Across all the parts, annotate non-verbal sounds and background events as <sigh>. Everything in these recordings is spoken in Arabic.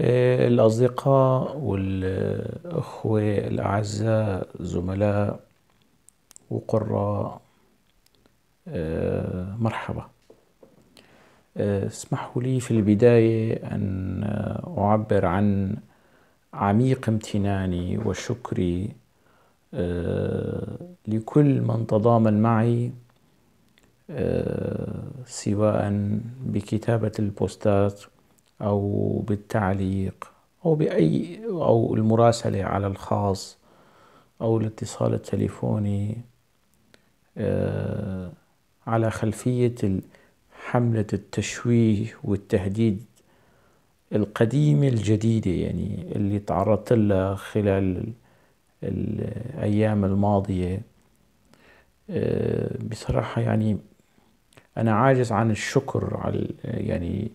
الأصدقاء والأخوة الأعزاء زملاء وقراء آه، مرحبا آه، اسمحوا لي في البداية أن أعبر عن عميق امتناني وشكري آه، لكل من تضامن معي سواء بكتابة البوستات أو بالتعليق أو بأي أو المراسلة على الخاص أو الاتصال التليفوني آه، على خلفية حملة التشويه والتهديد القديمة الجديدة يعني اللي تعرضت لها خلال الأيام الماضية آه، بصراحة يعني أنا عاجز عن الشكر على يعني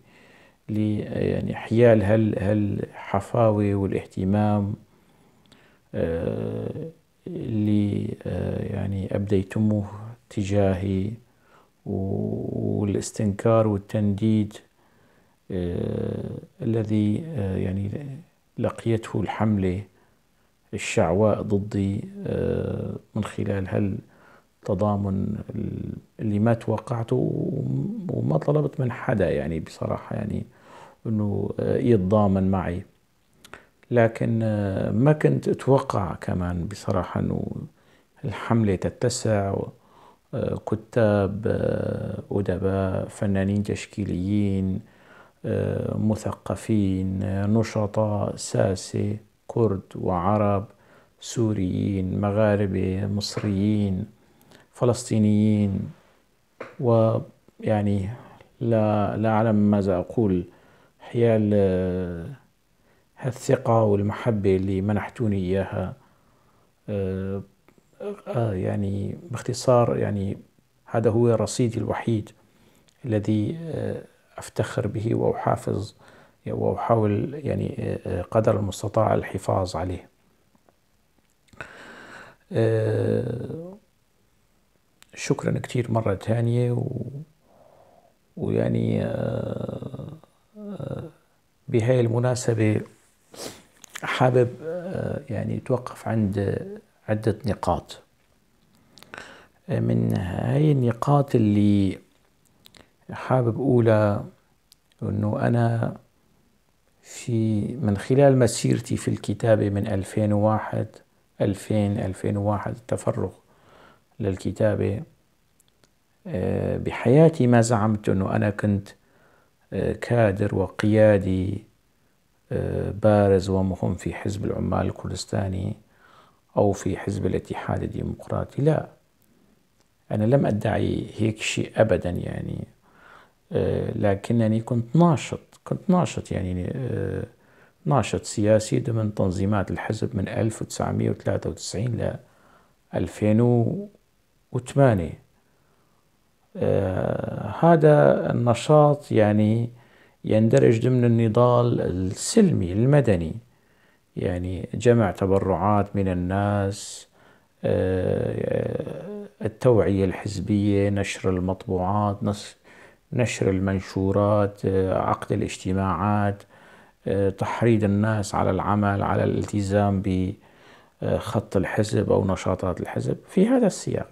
يعني حيال هال هالحفاوة والاهتمام آه، اللي آه، يعني أبديتموه تجاهي والاستنكار والتنديد آه، الذي يعني لقيته الحملة الشعواء ضدي من خلال هالتضامن اللي ما توقعته وما طلبت من حدا يعني بصراحة يعني انه آه، يتضامن معي لكن آه، ما كنت اتوقع كمان بصراحه انه الحمله تتسع آه، كتاب ادباء فنانين تشكيليين مثقفين نشطاء ساسه كرد وعرب سوريين مغاربه مصريين فلسطينيين ويعني لا لا اعلم ماذا اقول حيال هالثقة آه، والمحبة اللي منحتوني إياها آه، آه، يعني باختصار يعني هذا هو رصيدي الوحيد الذي أفتخر به وأحافظ وأحاول يعني قدر المستطاع الحفاظ عليه شكرا كثير مرة ثانية و... ويعني بهاي المناسبة حابب آه، يعني توقف عند آه، عدة نقاط آه، من هاي النقاط اللي حابب أولى أنه أنا في من خلال مسيرتي في الكتابة من 2001 2000 2001 التفرغ للكتابة بحياتي ما زعمت أنه أنا كنت كادر وقيادي آه، بارز ومهم في حزب العمال الكردستاني أو في حزب الاتحاد الديمقراطي لا أنا لم أدعي هيك شيء أبدا يعني آه، لكنني كنت ناشط كنت ناشط يعني آه، ناشط سياسي ضمن تنظيمات الحزب من 1993 ل 2008 آه، هذا النشاط يعني يندرج ضمن النضال السلمي المدني يعني جمع تبرعات من الناس آه، التوعية الحزبية نشر المطبوعات نشر المنشورات آه، عقد الاجتماعات تحريض الناس على العمل على الالتزام بخط الحزب أو نشاطات الحزب في هذا السياق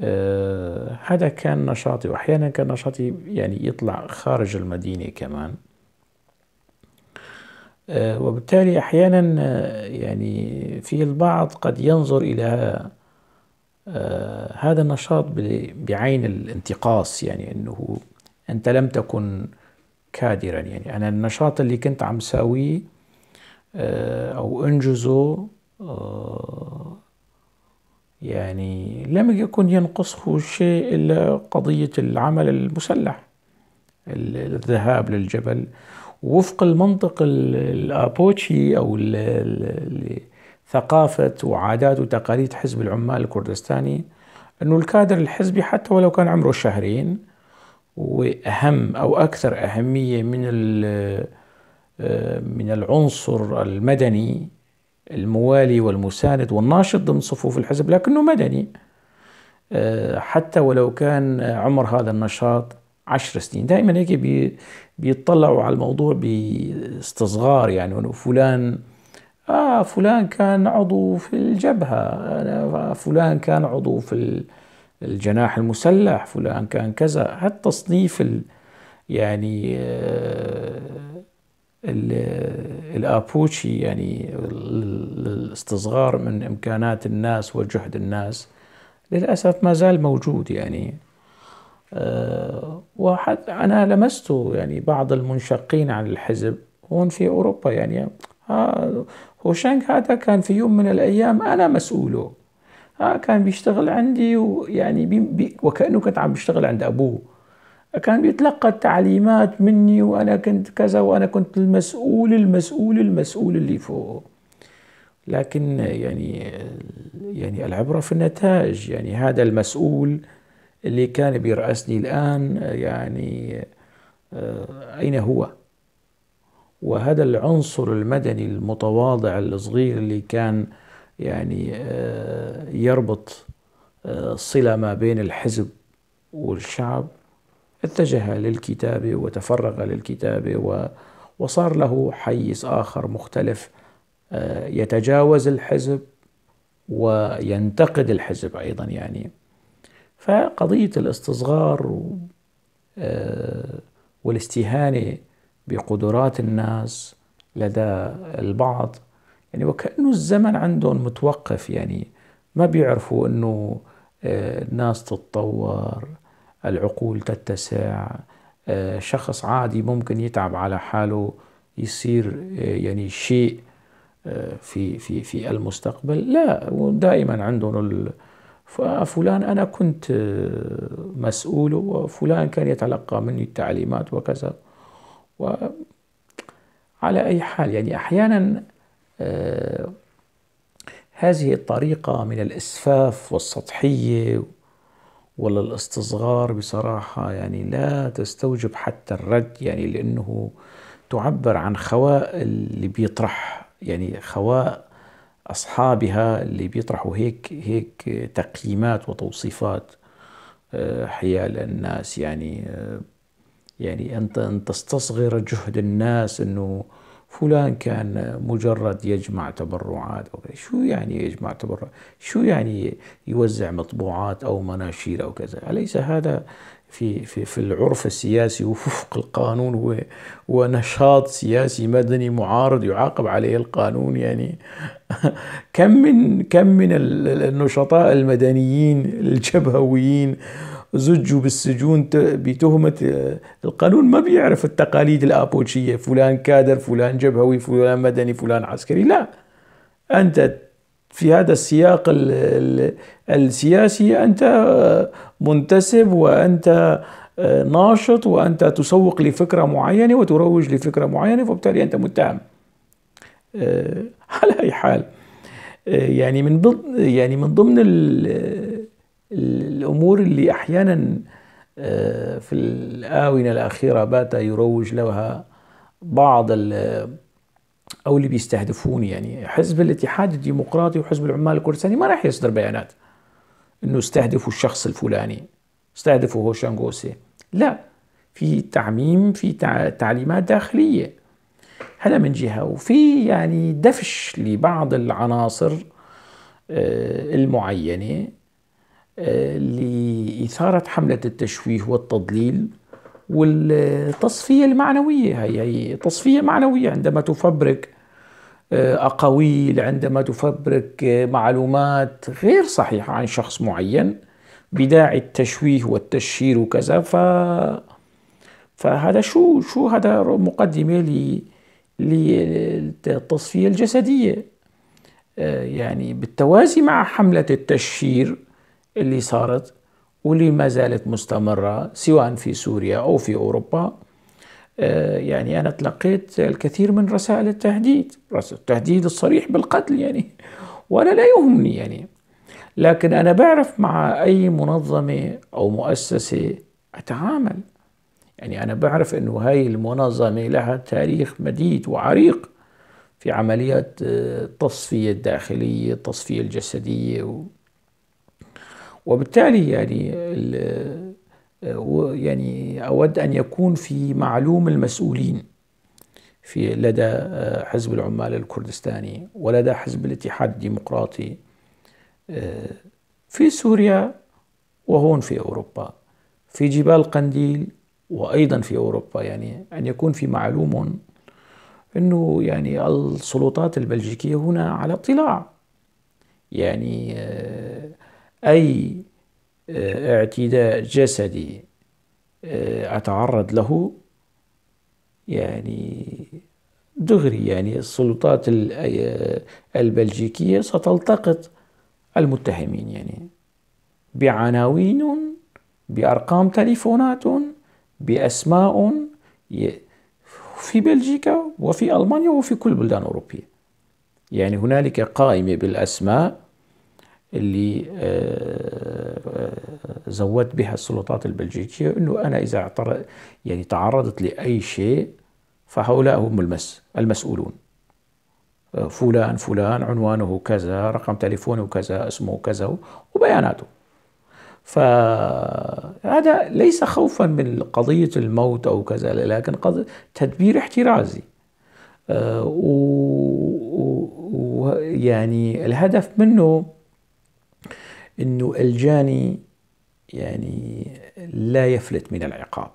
آه هذا كان نشاطي وأحيانا كان نشاطي يعني يطلع خارج المدينة كمان آه وبالتالي أحيانا آه، يعني في البعض قد ينظر إلى آه، هذا النشاط بعين الانتقاص يعني أنه أنت لم تكن كادرا يعني أنا النشاط اللي كنت عم ساويه آه، أو أنجزه يعني لم يكن ينقصه شيء إلا قضية العمل المسلح الذهاب للجبل وفق المنطق الابوتشي او ثقافه وعادات وتقاليد حزب العمال الكردستاني انه الكادر الحزبي حتى ولو كان عمره شهرين واهم او اكثر اهميه من آه، من العنصر المدني الموالي والمساند والناشط ضمن صفوف الحزب لكنه مدني آه، حتى ولو كان عمر هذا النشاط عشر سنين دائما هيك بيطلعوا على الموضوع باستصغار يعني فلان آه فلان كان عضو في الجبهة آه، فلان كان عضو في الجناح المسلح فلان كان كذا حتى تصنيف يعني آه الابوتشي يعني الاستصغار من امكانات الناس وجهد الناس للاسف ما زال موجود يعني أه وحتى انا لمست يعني بعض المنشقين عن الحزب هون في اوروبا يعني آه، هوشانك هذا كان في يوم من الايام انا مسؤوله آه، كان بيشتغل عندي ويعني بي وكانه كنت عم بيشتغل عند ابوه كان بيتلقى التعليمات مني وأنا كنت كذا وأنا كنت المسؤول المسؤول المسؤول اللي فوق لكن يعني يعني العبرة في النتائج يعني هذا المسؤول اللي كان بيرأسني الآن يعني آه، أين هو وهذا العنصر المدني المتواضع الصغير اللي كان يعني آه، يربط آه، صلة ما بين الحزب والشعب اتجه للكتابة وتفرغ للكتابة وصار له حيز آخر مختلف آه، يتجاوز الحزب وينتقد الحزب أيضا يعني فقضية الاستصغار آه، والاستهانة بقدرات الناس لدى البعض يعني وكأنه الزمن عندهم متوقف يعني ما بيعرفوا أنه آه، الناس تتطور العقول تتسع آه، شخص عادي ممكن يتعب على حاله يصير آه، يعني شيء آه، في في في المستقبل لا ودائما عندهم فلان انا كنت مسؤول وفلان كان يتلقى مني التعليمات وكذا وعلى اي حال يعني احيانا هذه الطريقه من الاسفاف والسطحيه ولا الاستصغار بصراحة يعني لا تستوجب حتى الرد يعني لأنه تعبر عن خواء اللي بيطرح يعني خواء أصحابها اللي بيطرحوا هيك هيك تقييمات وتوصيفات آه، حيال الناس يعني آه، يعني أنت أن تستصغر جهد الناس أنه فلان كان مجرد يجمع تبرعات أو كذا شو يعني يجمع تبرعات شو يعني يوزع مطبوعات أو مناشير أو كذا أليس هذا في, في, في العرف السياسي وفق القانون هو, هو نشاط سياسي مدني معارض يعاقب عليه القانون يعني <laughs> كم من كم من النشطاء المدنيين الجبهويين زجوا بالسجون بتهمة آه، القانون ما بيعرف التقاليد الآبوتشية فلان كادر فلان جبهوي فلان مدني فلان عسكري لا أنت في هذا السياق السياسي أنت آه، منتسب وأنت آه، ناشط وأنت تسوق لفكرة معينة وتروج لفكرة معينة فبالتالي أنت متهم على أي حال يعني من يعني من ضمن يعني الأمور اللي أحيانا آه، في الآونة الأخيرة بات يروج لها بعض أو اللي بيستهدفون يعني حزب الاتحاد الديمقراطي وحزب العمال الكردستاني ما راح يصدر بيانات أنه استهدفوا الشخص الفلاني استهدفوا هوشانغوسي غوسي لا في تعميم في تعليمات داخلية هذا من جهة وفي يعني دفش لبعض العناصر آه، المعينة لإثارة حملة التشويه والتضليل والتصفية المعنوية هي, هي تصفية معنوية عندما تفبرك آه، أقاويل عندما تفبرك آه، معلومات غير صحيحة عن شخص معين بداعي التشويه والتشهير وكذا ف فهذا شو شو هذا مقدمة ل للتصفية الجسدية آه، يعني بالتوازي مع حملة التشهير اللي صارت واللي ما زالت مستمرة سواء في سوريا أو في أوروبا آه، يعني أنا تلقيت الكثير من رسائل التهديد التهديد الصريح بالقتل يعني وأنا لا يهمني يعني لكن أنا بعرف مع أي منظمة أو مؤسسة أتعامل يعني أنا بعرف أنه هاي المنظمة لها تاريخ مديد وعريق في عمليات آه، التصفية الداخلية التصفية الجسدية و... وبالتالي يعني يعني أود أن يكون في معلوم المسؤولين في لدى آه، حزب العمال الكردستاني ولدى حزب الاتحاد الديمقراطي آه، في سوريا وهون في أوروبا في جبال قنديل وأيضا في أوروبا يعني أن يكون في معلوم أنه يعني السلطات البلجيكية هنا على اطلاع يعني آه، أي آه، اعتداء جسدي آه، أتعرض له يعني دغري يعني السلطات آه، البلجيكية ستلتقط المتهمين يعني بعناوين بأرقام تليفونات بأسماء في بلجيكا وفي ألمانيا وفي كل بلدان أوروبية يعني هنالك قائمة بالأسماء اللي آه، آه، زودت بها السلطات البلجيكية أنه أنا إذا يعني تعرضت لأي شيء فهؤلاء هم المس المسؤولون آه، فلان فلان عنوانه كذا رقم تليفونه كذا اسمه كذا وبياناته فهذا ليس خوفا من قضية الموت أو كذا لكن قضية تدبير احترازي ويعني الهدف منه انه الجاني يعني لا يفلت من العقاب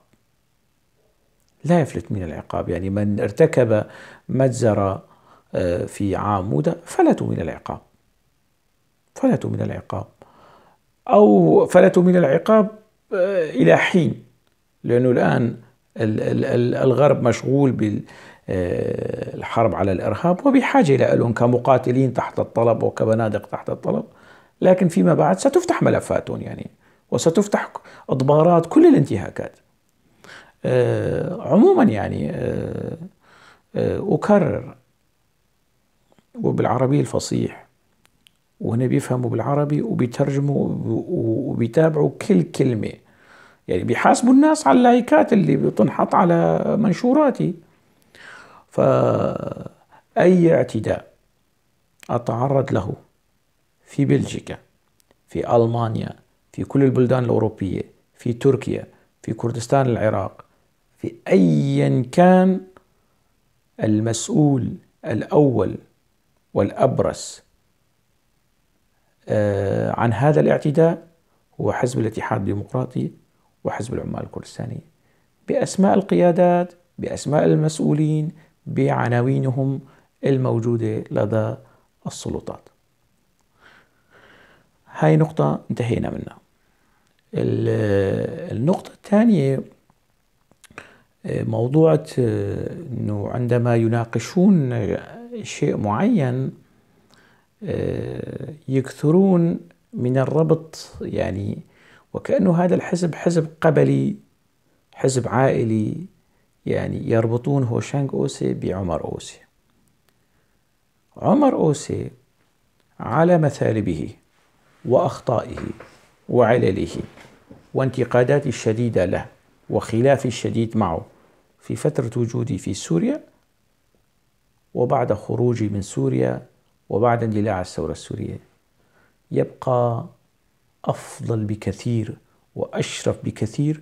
لا يفلت من العقاب يعني من ارتكب مجزرة آه، في عامودة فلتوا من العقاب فلتوا من العقاب أو فلتوا من العقاب آه، إلى حين لأنه الآن الغرب مشغول بالحرب آه، على الإرهاب وبحاجة إلى لهم كمقاتلين تحت الطلب وكبنادق تحت الطلب لكن فيما بعد ستفتح ملفات يعني وستفتح اضبارات كل الانتهاكات آه، عموما يعني آه، آه، اكرر وبالعربي الفصيح وهنا بيفهموا بالعربي وبيترجموا وبيتابعوا كل كلمه يعني بيحاسبوا الناس على اللايكات اللي بتنحط على منشوراتي فأي اعتداء أتعرض له في بلجيكا في ألمانيا في كل البلدان الأوروبية في تركيا في كردستان العراق في أيا كان المسؤول الأول والأبرز آه، عن هذا الاعتداء هو حزب الاتحاد الديمقراطي وحزب العمال الكردستاني بأسماء القيادات بأسماء المسؤولين بعناوينهم الموجودة لدى السلطات هاي نقطة انتهينا منها النقطة الثانية موضوع انه عندما يناقشون شيء معين يكثرون من الربط يعني وكأنه هذا الحزب حزب قبلي حزب عائلي يعني يربطون هوشانغ أوسي بعمر أوسي عمر أوسي على مثالبه واخطائه وعلله وانتقاداتي الشديده له وخلافي الشديد معه في فتره وجودي في سوريا وبعد خروجي من سوريا وبعد اندلاع الثوره السوريه يبقى افضل بكثير واشرف بكثير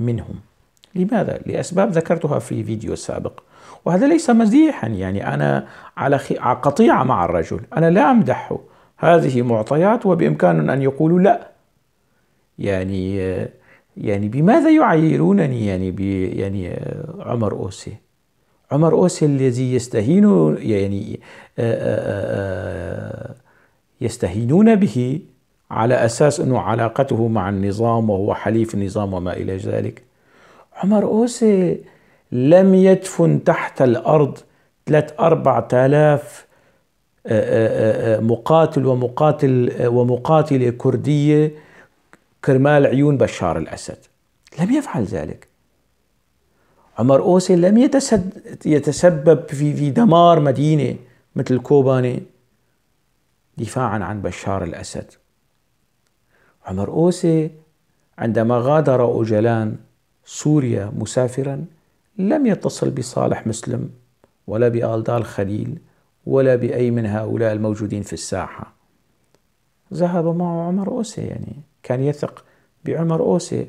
منهم لماذا؟ لأسباب ذكرتها في فيديو سابق وهذا ليس مزيحا يعني أنا على خي... قطيعة مع الرجل أنا لا أمدحه هذه معطيات وبإمكان أن يقولوا لا يعني يعني بماذا يعيرونني يعني ب يعني عمر أوسي عمر أوسي الذي يستهين يعني يستهينون به على أساس أنه علاقته مع النظام وهو حليف النظام وما إلى ذلك عمر أوسي لم يدفن تحت الأرض ثلاث أربع آلاف آه، آه، آه، مقاتل ومقاتل ومقاتلة كردية كرمال عيون بشار الأسد لم يفعل ذلك عمر اوسي لم يتسبب في في دمار مدينة مثل كوباني دفاعا عن بشار الأسد عمر أوسي عندما غادر أوجلان سوريا مسافرا لم يتصل بصالح مسلم ولا بآلدال خليل ولا بأي من هؤلاء الموجودين في الساحة ذهب معه عمر أوسي يعني كان يثق بعمر أوسي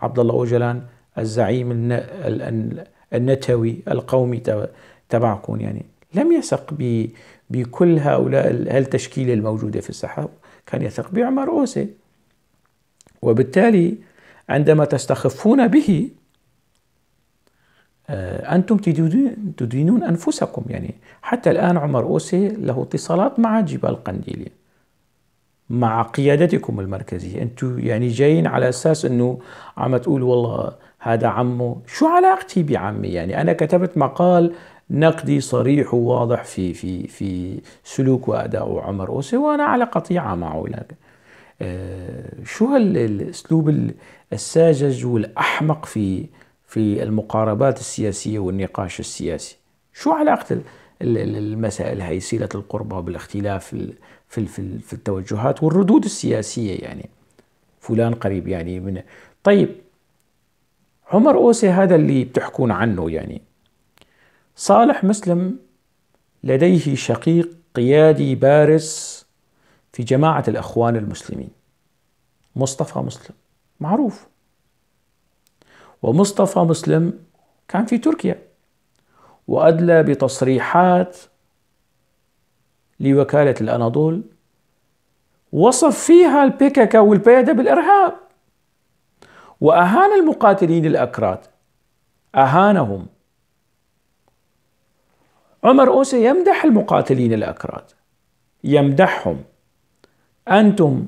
عبد الله أوجلان الزعيم النتوي القومي تبعكم يعني لم يثق بكل هؤلاء التشكيلة الموجودة في الساحة كان يثق بعمر أوسي وبالتالي عندما تستخفون به آه، أنتم تدينون أنفسكم يعني حتى الآن عمر أوسي له اتصالات مع جبال قنديلية مع قيادتكم المركزية أنتم يعني جايين على أساس أنه عم تقول والله هذا عمه شو علاقتي بعمي يعني أنا كتبت مقال نقدي صريح وواضح في في في سلوك وأداء عمر أوسي وأنا على قطيعة معه لكن آه، شو هالاسلوب الساذج والأحمق في في المقاربات السياسية والنقاش السياسي شو علاقة المسائل هي سيرة القربة بالاختلاف في في التوجهات والردود السياسية يعني فلان قريب يعني من طيب عمر أوسي هذا اللي بتحكون عنه يعني صالح مسلم لديه شقيق قيادي بارز في جماعة الأخوان المسلمين مصطفى مسلم معروف ومصطفى مسلم كان في تركيا وأدلى بتصريحات لوكالة الأناضول وصف فيها البكك والبيدة بالإرهاب وأهان المقاتلين الأكراد أهانهم عمر أوسي يمدح المقاتلين الأكراد يمدحهم أنتم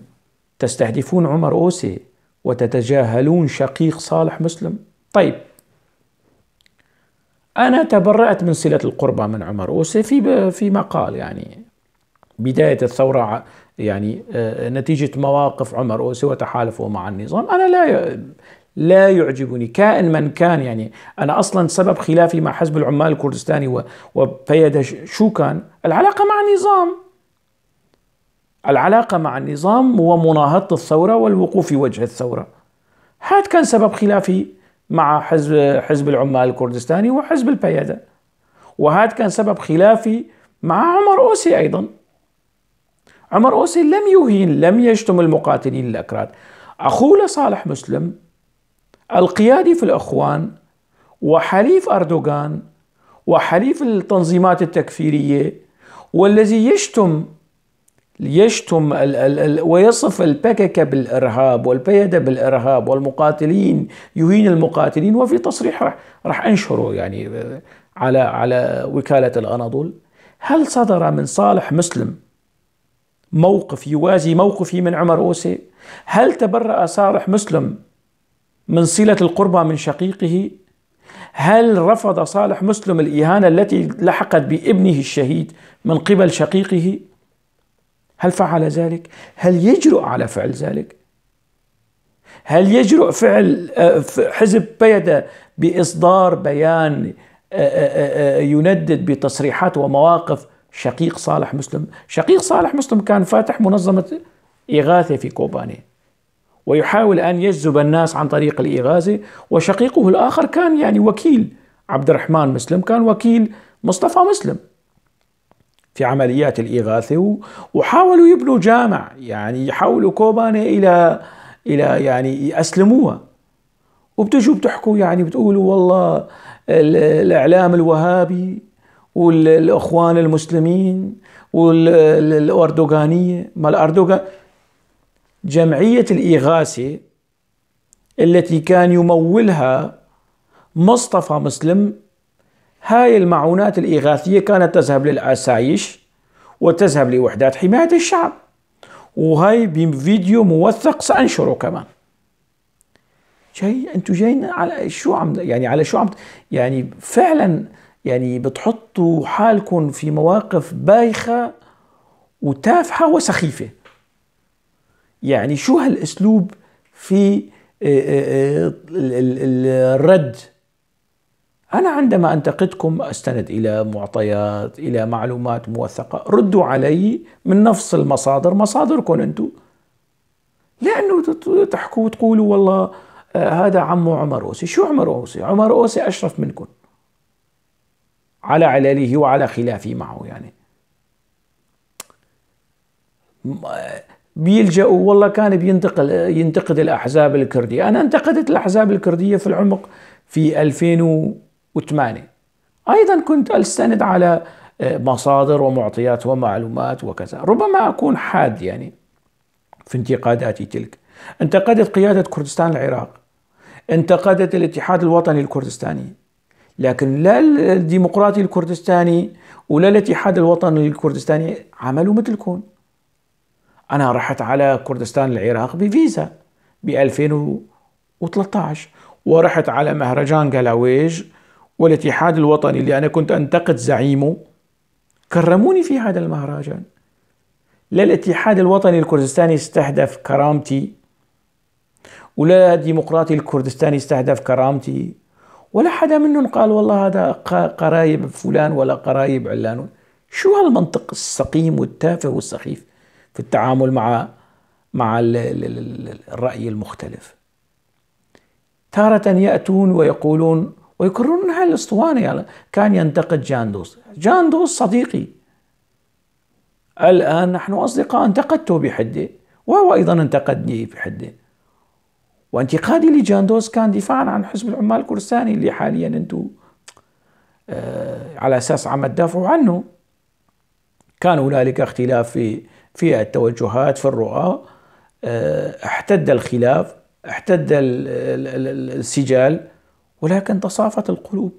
تستهدفون عمر أوسي وتتجاهلون شقيق صالح مسلم طيب أنا تبرأت من صلة القربى من عمر وفي في مقال يعني بداية الثورة يعني آه، نتيجة مواقف عمر أوسي وتحالفه مع النظام أنا لا لا يعجبني كائن من كان يعني أنا أصلا سبب خلافي مع حزب العمال الكردستاني وبيد شو كان العلاقة مع النظام العلاقة مع النظام ومناهضة الثورة والوقوف في وجه الثورة هذا كان سبب خلافي مع حزب حزب العمال الكردستاني وحزب البيادة وهذا كان سبب خلافي مع عمر أوسي أيضا عمر أوسي لم يهين لم يشتم المقاتلين الأكراد أخوه صالح مسلم القيادي في الأخوان وحليف أردوغان وحليف التنظيمات التكفيرية والذي يشتم يشتم الـ الـ الـ ويصف البكك بالارهاب والبيده بالارهاب والمقاتلين يهين المقاتلين وفي تصريح راح انشره يعني آه، على على وكاله الاناضول هل صدر من صالح مسلم موقف يوازي موقفي من عمر اوسي؟ هل تبرأ صالح مسلم من صله القربى من شقيقه؟ هل رفض صالح مسلم الاهانه التي لحقت بابنه الشهيد من قبل شقيقه؟ هل فعل ذلك؟ هل يجرؤ على فعل ذلك؟ هل يجرؤ فعل آه، حزب بيدا بإصدار بيان آه، آه، يندد بتصريحات ومواقف شقيق صالح مسلم شقيق صالح مسلم كان فاتح منظمة إغاثة في كوباني ويحاول أن يجذب الناس عن طريق الإغاثة وشقيقه الآخر كان يعني وكيل عبد الرحمن مسلم كان وكيل مصطفى مسلم في عمليات الإغاثة وحاولوا يبنوا جامع يعني يحولوا كوبانة إلى إلى يعني يأسلموها وبتجوا بتحكوا يعني بتقولوا والله الإعلام الوهابي والإخوان المسلمين والأردوغانية ما الأردوغان جمعية الإغاثة التي كان يمولها مصطفى مسلم هاي المعونات الإغاثية كانت تذهب للعسايش وتذهب لوحدات حماية الشعب وهاي بفيديو موثق سأنشره كمان جاي انتم جايين على شو عم يعني على شو عم يعني فعلا يعني بتحطوا حالكم في مواقف بايخه وتافهه وسخيفه يعني شو هالاسلوب في آه، آه، آه، الرد أنا عندما أنتقدكم أستند إلى معطيات إلى معلومات موثقة ردوا علي من نفس المصادر مصادركم أنتم لأنه تحكوا وتقولوا والله آه، هذا عمو عمر أوسي شو عمر أوسي عمر أوسي أشرف منكم على علله وعلى خلافه معه يعني بيلجأوا والله كان بينتقل ينتقد الأحزاب الكردية أنا انتقدت الأحزاب الكردية في العمق في 2000 وثمانية أيضا كنت أستند على آه، مصادر ومعطيات ومعلومات وكذا ربما أكون حاد يعني في انتقاداتي تلك انتقدت قيادة كردستان العراق انتقدت الاتحاد الوطني الكردستاني لكن لا الديمقراطي الكردستاني ولا الاتحاد الوطني الكردستاني عملوا مثلكم أنا رحت على كردستان العراق بفيزا ب 2013 ورحت على مهرجان قلاويج والاتحاد الوطني اللي أنا كنت أنتقد زعيمه كرموني في هذا المهرجان لا الاتحاد الوطني الكردستاني استهدف كرامتي ولا ديمقراطي الكردستاني استهدف كرامتي ولا حدا منهم قال والله هذا قرايب فلان ولا قرايب علان شو هالمنطق السقيم والتافه والسخيف في التعامل مع مع الرأي المختلف تارة يأتون ويقولون ويكررون هاي الأسطوانة يعني كان ينتقد جاندوس جاندوس صديقي الآن نحن أصدقاء انتقدته بحدة وهو أيضا انتقدني بحدة وانتقادي لجاندوس كان دفاعا عن حزب العمال الكرساني اللي حاليا انتم آه، على اساس عم تدافعوا عنه كان هنالك اختلاف في في التوجهات في الرؤى آه، احتد الخلاف احتد السجال ولكن تصافت القلوب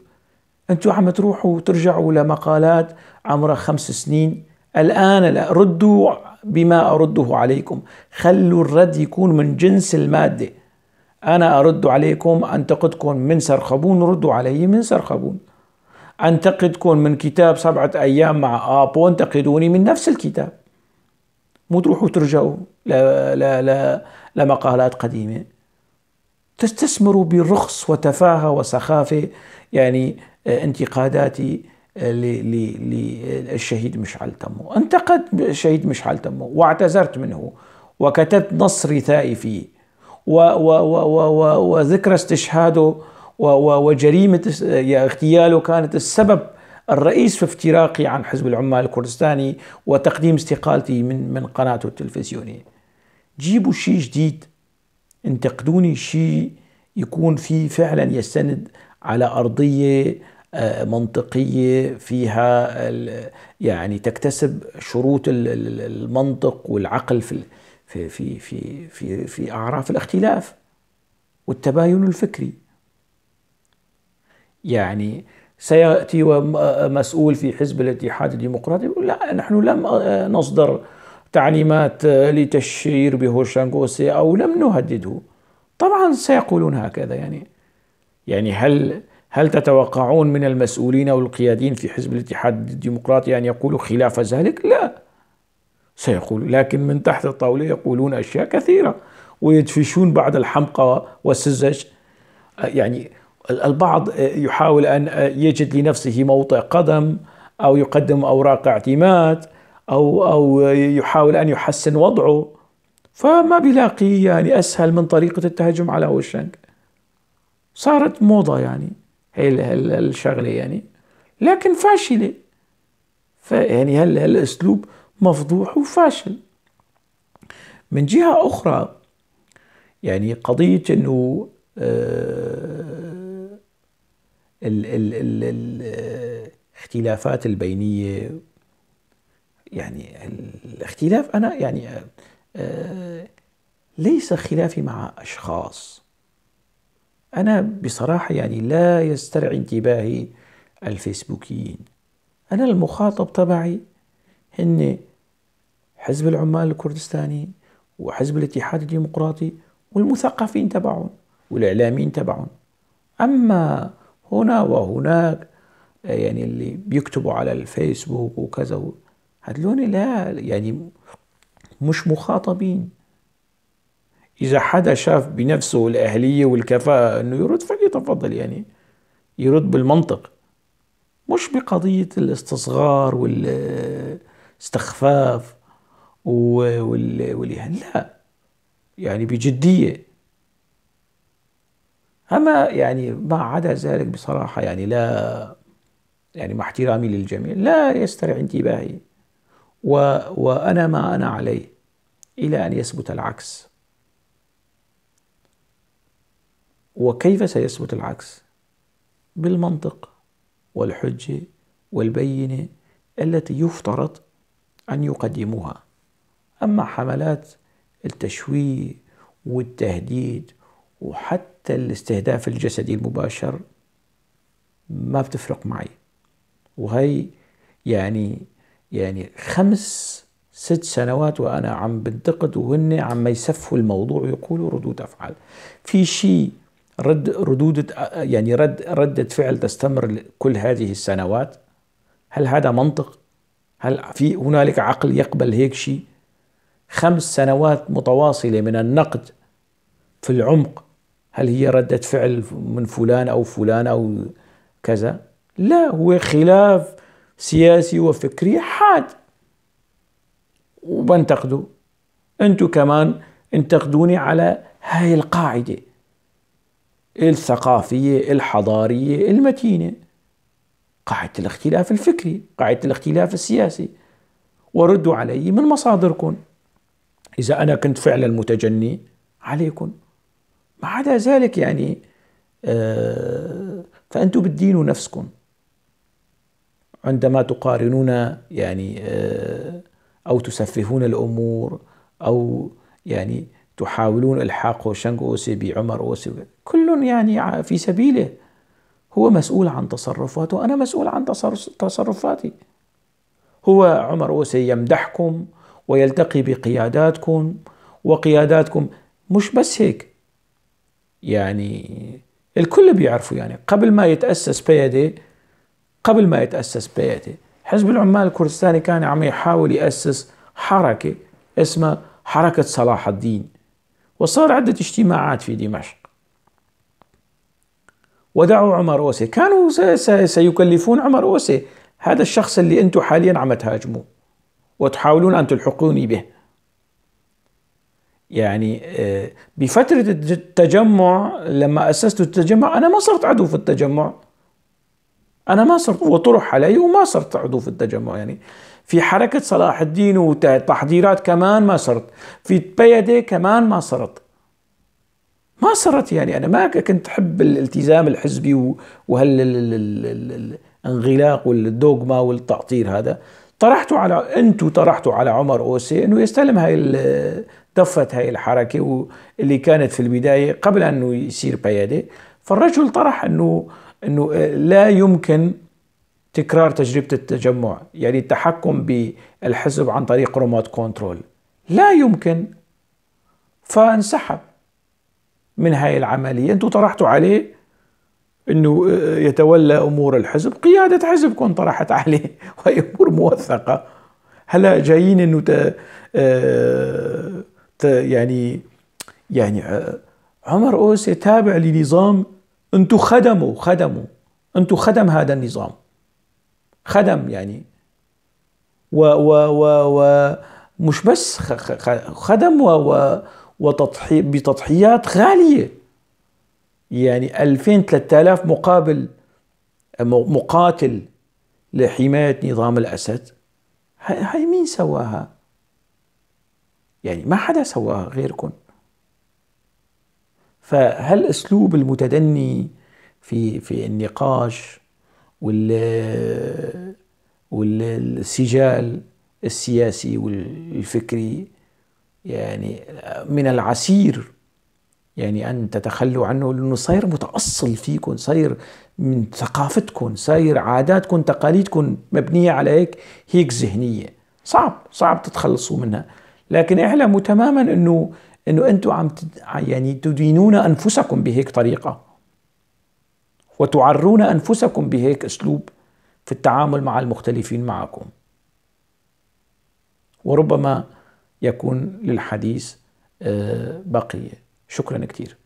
أنتوا عم تروحوا وترجعوا لمقالات عمرها خمس سنين الآن لا. ردوا بما أرده عليكم خلوا الرد يكون من جنس المادة أنا أرد عليكم أنتقدكم من سرخبون ردوا علي من سرخبون أنتقدكم من كتاب سبعة أيام مع آبو انتقدوني من نفس الكتاب مو تروحوا ترجعوا لا لا لا لمقالات قديمة تستثمر برخص وتفاهة وسخافة يعني آه، انتقاداتي آه، للشهيد آه، مشعل تمو انتقدت الشهيد مشعل تمو واعتذرت منه وكتبت نص رثائي فيه وذكرى استشهاده وجريمة اغتياله كانت السبب الرئيس في افتراقي عن حزب العمال الكردستاني وتقديم استقالتي من من قناته التلفزيونية جيبوا شيء جديد انتقدوني شيء يكون فيه فعلا يستند على أرضية آه، منطقية فيها يعني تكتسب شروط المنطق والعقل في في في في في, في أعراف الاختلاف والتباين الفكري يعني سيأتي مسؤول في حزب الاتحاد الديمقراطي يقول لا نحن لم آه، نصدر تعليمات آه، لتشهير بهوشانغوسي أو لم نهدده طبعا سيقولون هكذا يعني يعني هل هل تتوقعون من المسؤولين أو القيادين في حزب الاتحاد الديمقراطي أن يقولوا خلاف ذلك؟ لا سيقول لكن من تحت الطاولة يقولون أشياء كثيرة ويدفشون بعض الحمقى والسذج آه، يعني البعض آه، يحاول أن يجد لنفسه موطئ قدم أو يقدم أوراق اعتماد أو أو يحاول أن يحسن وضعه فما بيلاقي يعني أسهل من طريقة التهجم على أوشنك صارت موضة يعني هي الشغلة يعني لكن فاشلة فيعني هل هالأسلوب مفضوح وفاشل من جهة أخرى يعني قضية أنه آه، الاختلافات البينية يعني الاختلاف أنا يعني آه، آه، ليس خلافي مع أشخاص أنا بصراحة يعني لا يسترعي انتباهي الفيسبوكيين أنا المخاطب تبعي هن حزب العمال الكردستاني وحزب الاتحاد الديمقراطي والمثقفين تبعهم والإعلاميين تبعهم أما هنا وهناك آه، يعني اللي بيكتبوا على الفيسبوك وكذا هذول لا يعني مش مخاطبين إذا حدا شاف بنفسه الأهلية والكفاءة أنه يرد فليتفضل يعني يرد بالمنطق مش بقضية الاستصغار والاستخفاف وال لا يعني بجدية أما يعني ما عدا ذلك بصراحة يعني لا يعني مع احترامي للجميع لا يسترع انتباهي و وأنا ما أنا عليه إلى أن يثبت العكس وكيف سيثبت العكس بالمنطق والحجة والبينة التي يفترض أن يقدموها أما حملات التشويه والتهديد وحتى الاستهداف الجسدي المباشر ما بتفرق معي وهي يعني يعني خمس ست سنوات وأنا عم بنتقد وهن عم يسفوا الموضوع ويقولوا ردود أفعال في شيء رد ردود يعني رد ردة فعل تستمر كل هذه السنوات هل هذا منطق؟ هل في هنالك عقل يقبل هيك شيء؟ خمس سنوات متواصلة من النقد في العمق هل هي ردة فعل من فلان أو فلان أو كذا لا هو خلاف سياسي وفكري حاد وبنتقده انتو كمان انتقدوني على هاي القاعدة الثقافية الحضارية المتينة قاعدة الاختلاف الفكري قاعدة الاختلاف السياسي وردوا علي من مصادركم إذا أنا كنت فعلا متجني عليكم ما عدا ذلك يعني آه فأنتم بتدينوا نفسكم عندما تقارنون يعني آه، أو تسفهون الأمور أو يعني تحاولون إلحاق شانغ أوسي بعمر أوسي كل يعني في سبيله هو مسؤول عن تصرفاته انا مسؤول عن تصرفاتي هو عمر أوسي يمدحكم ويلتقي بقياداتكم وقياداتكم مش بس هيك يعني الكل بيعرفوا يعني قبل ما يتأسس بيدي قبل ما يتأسس بياتي حزب العمال الكردستاني كان عم يحاول يأسس حركة اسمها حركة صلاح الدين وصار عدة اجتماعات في دمشق ودعوا عمر أوسي كانوا سيكلفون عمر أوسي هذا الشخص اللي أنتم حاليا عم تهاجموه وتحاولون أن تلحقوني به يعني آه، بفترة التجمع لما أسست التجمع أنا ما صرت عدو في التجمع انا ما صرت وطرح علي وما صرت عضو في التجمع يعني في حركة صلاح الدين وتحضيرات كمان ما صرت في بيدة كمان ما صرت ما صرت يعني أنا ما كنت أحب الالتزام الحزبي الانغلاق والدوغما والتعطير هذا طرحتوا على أنتو طرحتوا على عمر أوسي أنه يستلم هاي دفة هاي الحركة اللي كانت في البداية قبل أنه يصير بيادي فالرجل طرح أنه انه آه، لا يمكن تكرار تجربه التجمع يعني التحكم بالحزب عن طريق ريموت كنترول لا يمكن فانسحب من هاي العمليه انتم طرحتوا عليه انه آه، آه، يتولى امور الحزب قياده حزبكم طرحت عليه <laughs> وهي امور موثقه هلا جايين انه ت... ت... يعني يعني عمر اوسي تابع لنظام انتم خدموا خدموا انتم خدم هذا النظام خدم يعني و و و, و مش بس خدم و و وتضحي بتضحيات غاليه يعني 2000 3000 مقابل مقاتل لحمايه نظام الاسد هاي مين سواها؟ يعني ما حدا سواها غيركم فهل اسلوب المتدني في في النقاش وال والسجال السياسي والفكري يعني من العسير يعني أن تتخلوا عنه لأنه صاير متأصل فيكم صاير من ثقافتكم صاير عاداتكم تقاليدكم مبنية على هيك هيك ذهنية صعب صعب تتخلصوا منها لكن اعلموا تماما أنه انه انتم عم تد... يعني تدينون انفسكم بهيك طريقه وتعرون انفسكم بهيك اسلوب في التعامل مع المختلفين معكم وربما يكون للحديث آه، بقيه شكرا كثير